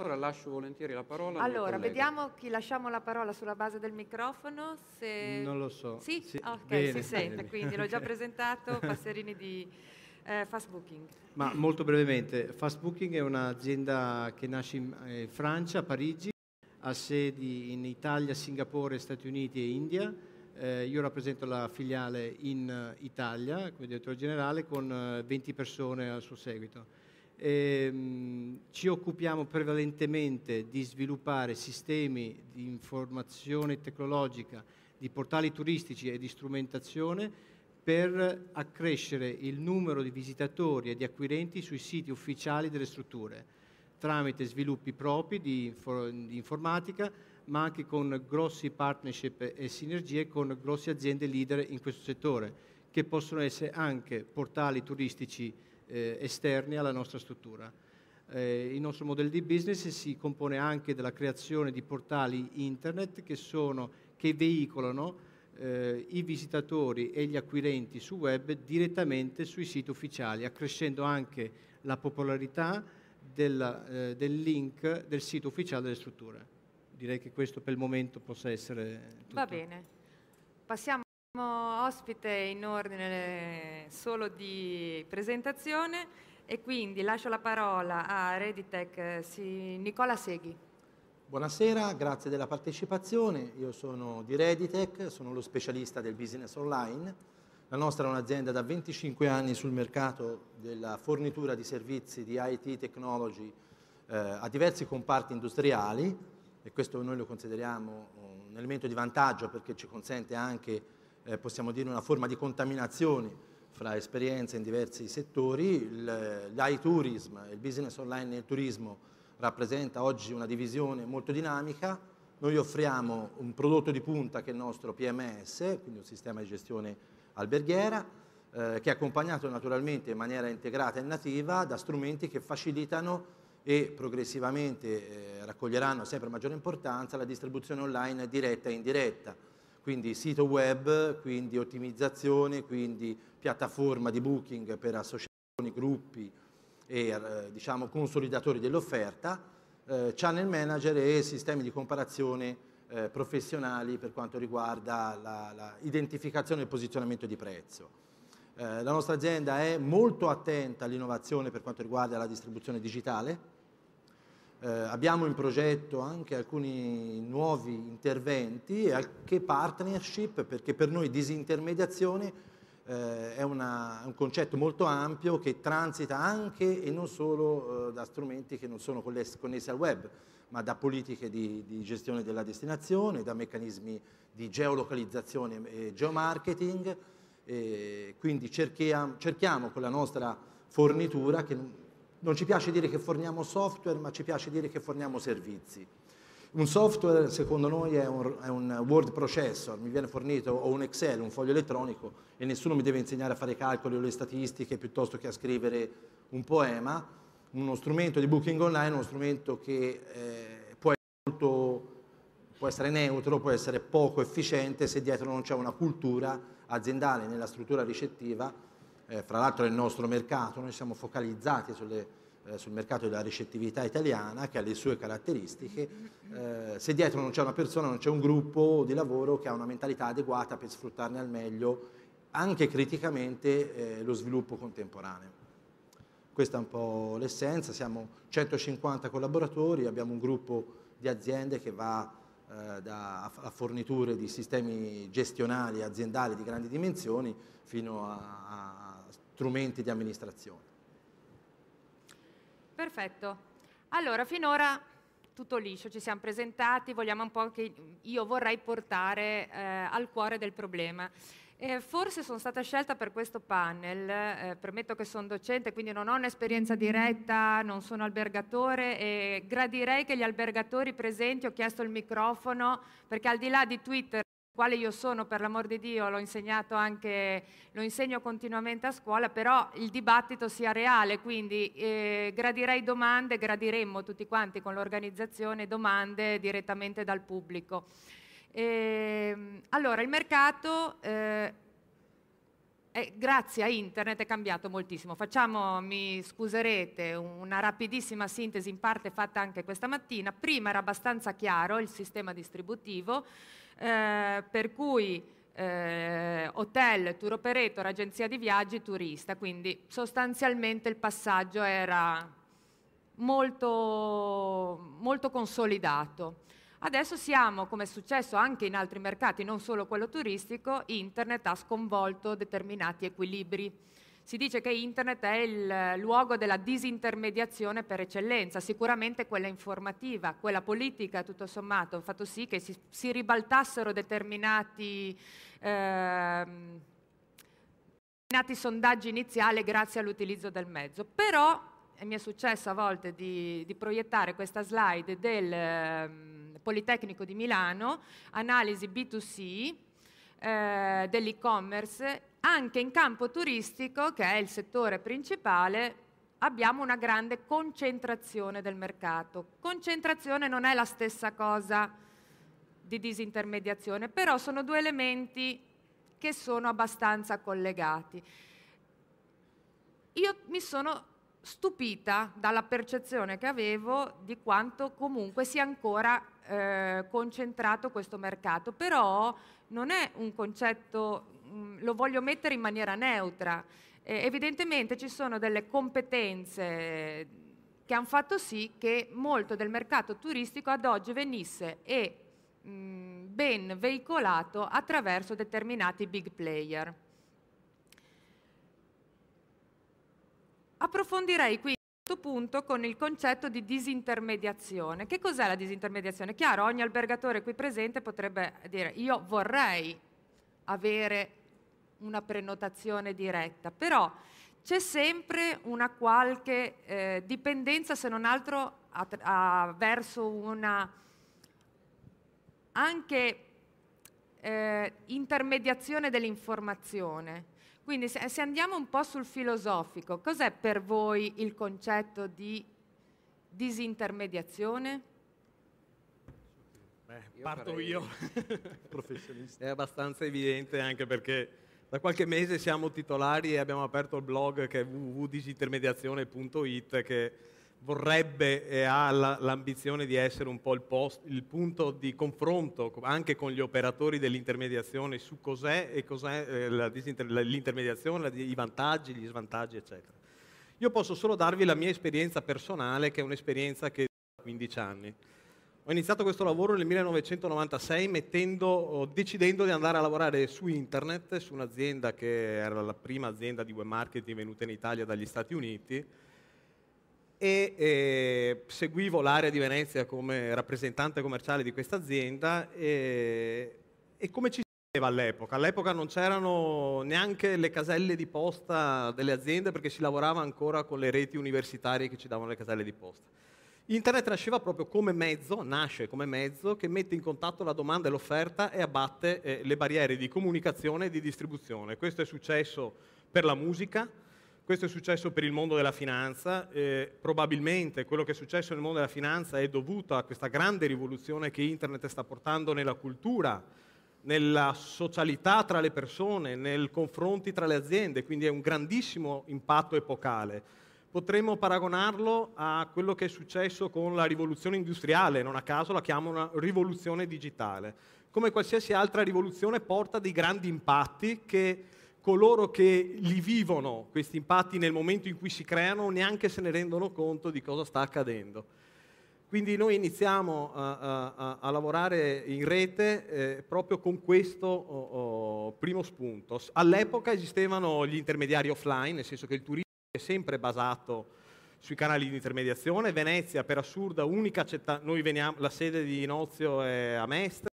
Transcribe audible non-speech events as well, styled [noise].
Allora lascio volentieri la parola. Allora, vediamo chi lasciamo la parola sulla base del microfono. Se... Non lo so. Sì, sì. ok, bene, si sente, quindi l'ho già [laughs] presentato, Passerini di eh, Fast Booking. Ma molto brevemente, Fast Booking è un'azienda che nasce in eh, Francia, a Parigi, ha sedi in Italia, Singapore, Stati Uniti e India. Eh, io rappresento la filiale in eh, Italia come direttore generale con 20 eh, persone al suo seguito. Ehm, ci occupiamo prevalentemente di sviluppare sistemi di informazione tecnologica, di portali turistici e di strumentazione per accrescere il numero di visitatori e di acquirenti sui siti ufficiali delle strutture, tramite sviluppi propri di, di informatica, ma anche con grossi partnership e sinergie con grosse aziende leader in questo settore, che possono essere anche portali turistici eh, esterni alla nostra struttura. Eh, il nostro modello di business si compone anche della creazione di portali internet che, sono, che veicolano eh, i visitatori e gli acquirenti su web direttamente sui siti ufficiali, accrescendo anche la popolarità del, eh, del link del sito ufficiale delle strutture. Direi che questo per il momento possa essere tutto. Va bene. Passiamo siamo ospite in ordine solo di presentazione e quindi lascio la parola a Reditech eh, si, Nicola Seghi. Buonasera, grazie della partecipazione. Io sono di Reditech, sono lo specialista del business online. La nostra è un'azienda da 25 anni sul mercato della fornitura di servizi di IT technology eh, a diversi comparti industriali e questo noi lo consideriamo un elemento di vantaggio perché ci consente anche eh, possiamo dire una forma di contaminazione fra esperienze in diversi settori, l'iTourism, il, eh, il business online nel turismo rappresenta oggi una divisione molto dinamica, noi offriamo un prodotto di punta che è il nostro PMS, quindi un sistema di gestione alberghiera, eh, che è accompagnato naturalmente in maniera integrata e nativa da strumenti che facilitano e progressivamente eh, raccoglieranno sempre maggiore importanza la distribuzione online diretta e indiretta quindi sito web, quindi ottimizzazione, quindi piattaforma di booking per associazioni, gruppi e eh, diciamo, consolidatori dell'offerta, eh, channel manager e sistemi di comparazione eh, professionali per quanto riguarda l'identificazione e il posizionamento di prezzo. Eh, la nostra azienda è molto attenta all'innovazione per quanto riguarda la distribuzione digitale, eh, abbiamo in progetto anche alcuni nuovi interventi e anche partnership perché per noi disintermediazione eh, è una, un concetto molto ampio che transita anche e non solo eh, da strumenti che non sono connessi al web, ma da politiche di, di, gestione della destinazione, da meccanismi di geolocalizzazione e geomarketing. E quindi cerchiamo, cerchiamo con la nostra fornitura che non ci piace dire che forniamo software, ma ci piace dire che forniamo servizi. Un software, secondo noi, è un, è un word processor, mi viene fornito o un Excel, un foglio elettronico e nessuno mi deve insegnare a fare calcoli o le statistiche piuttosto che a scrivere un poema. Uno strumento di booking online è uno strumento che eh, può essere molto può essere neutro, può essere poco efficiente se dietro non c'è una cultura aziendale nella struttura ricettiva eh, fra l'altro nel nostro mercato, noi siamo focalizzati sulle, eh, sul mercato della ricettività italiana che ha le sue caratteristiche, eh, se dietro non c'è una persona, non c'è un gruppo di lavoro che ha una mentalità adeguata per sfruttarne al meglio anche criticamente eh, lo sviluppo contemporaneo. Questa è un po' l'essenza, siamo 150 collaboratori, abbiamo un gruppo di aziende che va eh, da, forniture di sistemi gestionali e aziendali di grandi dimensioni fino a, a strumenti di amministrazione. Perfetto. Allora, finora tutto liscio, ci siamo presentati, vogliamo un po' che io vorrei portare eh, al cuore del problema. Eh, forse sono stata scelta per questo panel, eh, premetto che sono docente, quindi non ho un'esperienza diretta, non sono albergatore e gradirei che gli albergatori presenti, ho chiesto il microfono, perché al di là di Twitter quale io sono, per l'amor di Dio, l'ho insegnato anche, lo insegno continuamente a scuola, però il dibattito sia reale, quindi eh, gradirei domande, gradiremmo tutti quanti con l'organizzazione domande direttamente dal pubblico. E, ehm, allora, il mercato, eh, è, grazie a internet, è cambiato moltissimo. Facciamo, mi scuserete, una rapidissima sintesi, in parte fatta anche questa mattina. Prima era abbastanza chiaro il sistema distributivo, eh, per cui... Eh, hotel, tour operator, agenzia di viaggi, turista, quindi sostanzialmente il passaggio era molto, molto consolidato. Adesso siamo, come è successo anche in altri mercati, non solo quello turistico, internet ha sconvolto determinati equilibri. Si dice che internet è il luogo della disintermediazione per eccellenza, sicuramente quella informativa, quella politica tutto sommato, ha fatto sì che si, si ribaltassero determinati... Ehm, sondaggi iniziali grazie all'utilizzo del mezzo, però e eh, mi è successo a volte di, di proiettare questa slide del eh, Politecnico di Milano, analisi B2C eh, dell'e-commerce, anche in campo turistico, che è il settore principale, abbiamo una grande concentrazione del mercato. Concentrazione non è la stessa cosa di disintermediazione, però sono due elementi che sono abbastanza collegati. Io mi sono stupita dalla percezione che avevo di quanto comunque sia ancora eh, concentrato questo mercato, però non è un concetto, mh, lo voglio mettere in maniera neutra, eh, evidentemente ci sono delle competenze che hanno fatto sì che molto del mercato turistico ad oggi venisse e mh, ben veicolato attraverso determinati big player. Approfondirei qui questo punto con il concetto di disintermediazione. Che cos'è la disintermediazione? Chiaro, ogni albergatore qui presente potrebbe dire io vorrei avere una prenotazione diretta, però c'è sempre una qualche eh, dipendenza, se non altro, a, a, verso una anche eh, intermediazione dell'informazione. Quindi se, se andiamo un po' sul filosofico, cos'è per voi il concetto di disintermediazione? Beh, io parto farei... io, [laughs] professionista. È abbastanza evidente anche perché da qualche mese siamo titolari e abbiamo aperto il blog che è www.disintermediazione.it che vorrebbe e ha l'ambizione di essere un po' il, post, il, punto di confronto anche con gli operatori dell'intermediazione su cos'è e cos'è eh, la l'intermediazione, i vantaggi, gli svantaggi, eccetera. Io posso solo darvi la mia esperienza personale, che è un'esperienza che da 15 anni. Ho iniziato questo lavoro nel 1996 mettendo, decidendo di andare a lavorare su internet, su un'azienda che era la prima azienda di web marketing venuta in Italia dagli Stati Uniti, e eh, seguivo l'area di Venezia come rappresentante commerciale di questa azienda e, e, come ci si vedeva all'epoca? All'epoca non c'erano neanche le caselle di posta delle aziende perché si lavorava ancora con le reti universitarie che ci davano le caselle di posta. Internet nasceva proprio come mezzo, nasce come mezzo che mette in contatto la domanda e l'offerta e abbatte eh, le barriere di comunicazione e di distribuzione. Questo è successo per la musica, questo è successo per il mondo della finanza, eh, probabilmente quello che è successo nel mondo della finanza è dovuto a questa grande rivoluzione che Internet sta portando nella cultura, nella socialità tra le persone, nei confronti tra le aziende, quindi è un grandissimo impatto epocale. Potremmo paragonarlo a quello che è successo con la rivoluzione industriale, non a caso la chiamano rivoluzione digitale. Come qualsiasi altra rivoluzione porta dei grandi impatti che coloro che li vivono, questi impatti, nel momento in cui si creano, neanche se ne rendono conto di cosa sta accadendo. Quindi noi iniziamo a, a, a lavorare in rete eh, proprio con questo oh, oh, primo spunto. All'epoca esistevano gli intermediari offline, nel senso che il turismo è sempre basato sui canali di intermediazione. Venezia, per assurda, unica città, noi veniamo, la sede di Nozio è a Mestre,